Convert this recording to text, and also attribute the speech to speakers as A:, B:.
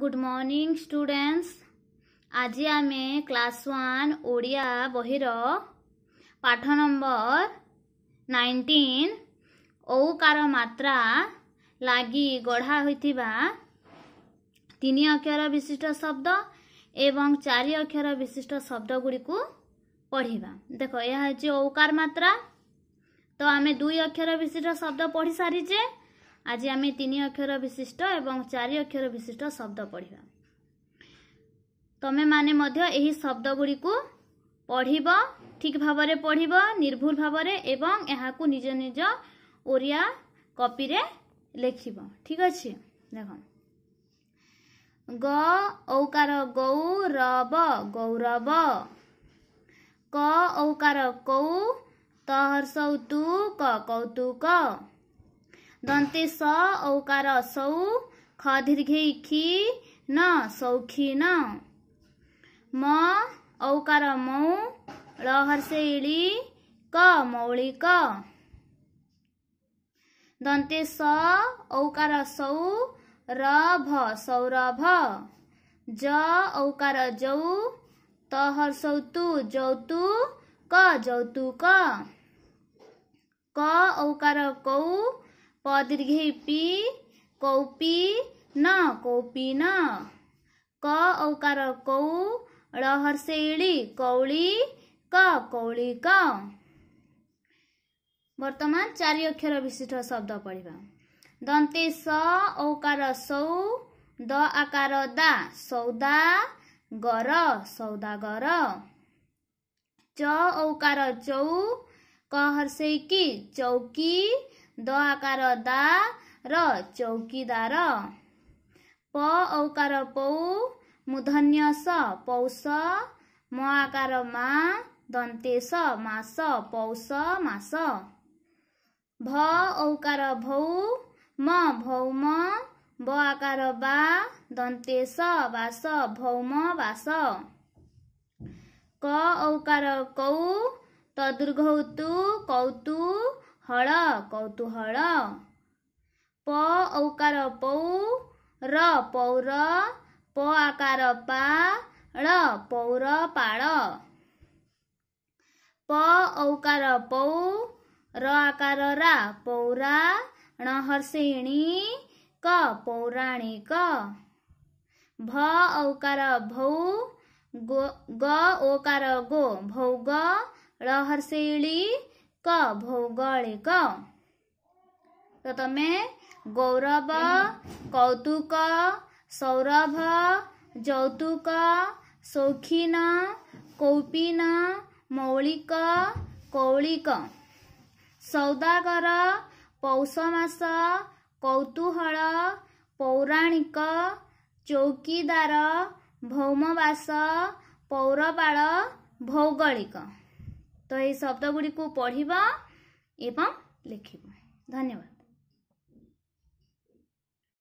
A: good morning સ્ટુડેન્ટ્સ આજે ଆମେ class one Odia ବହିର ପାଠ ନମ୍ବର ନାଇଣ୍ଟିନ୍ ଔକାର ମାତ୍ରା ଲାଗି ଗଢ଼ା ହୋଇଥିବା ତିନି ଅକ୍ଷର ବିଶିଷ୍ଟ ଶବ୍ଦ ଏବଂ ଚାରି ଅକ୍ଷର ବିଶିଷ୍ଟ ଶବ୍ଦଗୁଡ଼ିକୁ ପଢ଼ିବା ଦେଖ ଏହା ହେଉଛି ଔକାର ମାତ୍ରା ତ ଆମେ ଦୁଇ ଅକ୍ଷର ବିଶିଷ୍ଟ ଶବ୍ଦ ପଢ଼ି ସାରିଛେ ଆଜି ଆମେ ତିନି ଅକ୍ଷର ବିଶିଷ୍ଟ ଏବଂ ଚାରି ଅକ୍ଷର ବିଶିଷ୍ଟ ଶବ୍ଦ ପଢ଼ିବା ତମେମାନେ ମଧ୍ୟ ଏହି ଶବ୍ଦଗୁଡ଼ିକୁ ପଢ଼ିବ ଠିକ୍ ଭାବରେ ପଢ଼ିବ ନିର୍ଭୁଲ ଭାବରେ ଏବଂ ଏହାକୁ ନିଜ ନିଜ ଓଡ଼ିଆ କପିରେ ଲେଖିବ ଠିକ୍ ଅଛି ଦେଖ ଗ ଔକାର ଗୌରବ ଗୌରବ କ ଔକାର କଉ ତହର୍ଷଉ ତୁ କୌତୁକ दंते स औकार सौ ख दीर्घे खी न म औकार मऊ लहर्षे इली क मौलिक दंते स औकार सौ र भ सौरभ ज औकार जौ तहर्षौ तु जौतु क जौतुक क औकार कौ प दीर्घ पी कौपी न कौपी न क औकार कौ ळहर से इळी कौळी क कौळी क ବର୍ତ୍ତମାନ ଚାରି ଅକ୍ଷର ବିଶିଷ୍ଟ ଶବ୍ଦ ପଢ଼ିବା ଦନ୍ତେ ସ ଔକାର ସୌ ଦ ଆକାର ଦା ସୌଦା ଗର ସୌଦାଗର ଚ ଔକାର ଚଉ କ ହର୍ଷେଇକି ଚୌକି ଦ ଆକାର ଦା ର ଚୌକିଦାର ପ ଔକାର ପଉ ମୁଧନ୍ୟ ସ ପୌଷ ମ ଆକାର ମା ଦନ୍ତେ ସ ମାସ ପୌଷ ମାସ ଭ ଔକାର ଭଉ ମ ଭୌମ ବ ଆକାର ବା ଦନ୍ତେ ସ ବାସ ଭୌମ ବାସ କ ଔକାର କଉ ତଦୁର୍ଘୌତୁ କୌତୁ ହଳ କୌତୁହଳ ପ ଔକାର ପଉ ର ପୌର ପ ଆକାର ପାଳ ପୌର ପାଳ ପ ଔକାର ପଉ ର ଆକାର ରା ପୌରା ହର୍ଷିଣୀ କ ପୌରାଣିକ ଭ ଔକାର ଭଉ ଗ ଓକାର ଗୋ ଭୌଗ ଳହର୍ଷିଳୀ क भौगोलिक तो तमें गौरव कौतुक सौरभ जौतुक शौखीन कौपीन मौलिक कौलिक सौदागर पौषमास कौतूहल पौराणिक चौकीदार भौमवास पौरपाड़ भौगोलिक तो यह शब्द गुड़ी पढ़वा एवं लिख धन्यवाद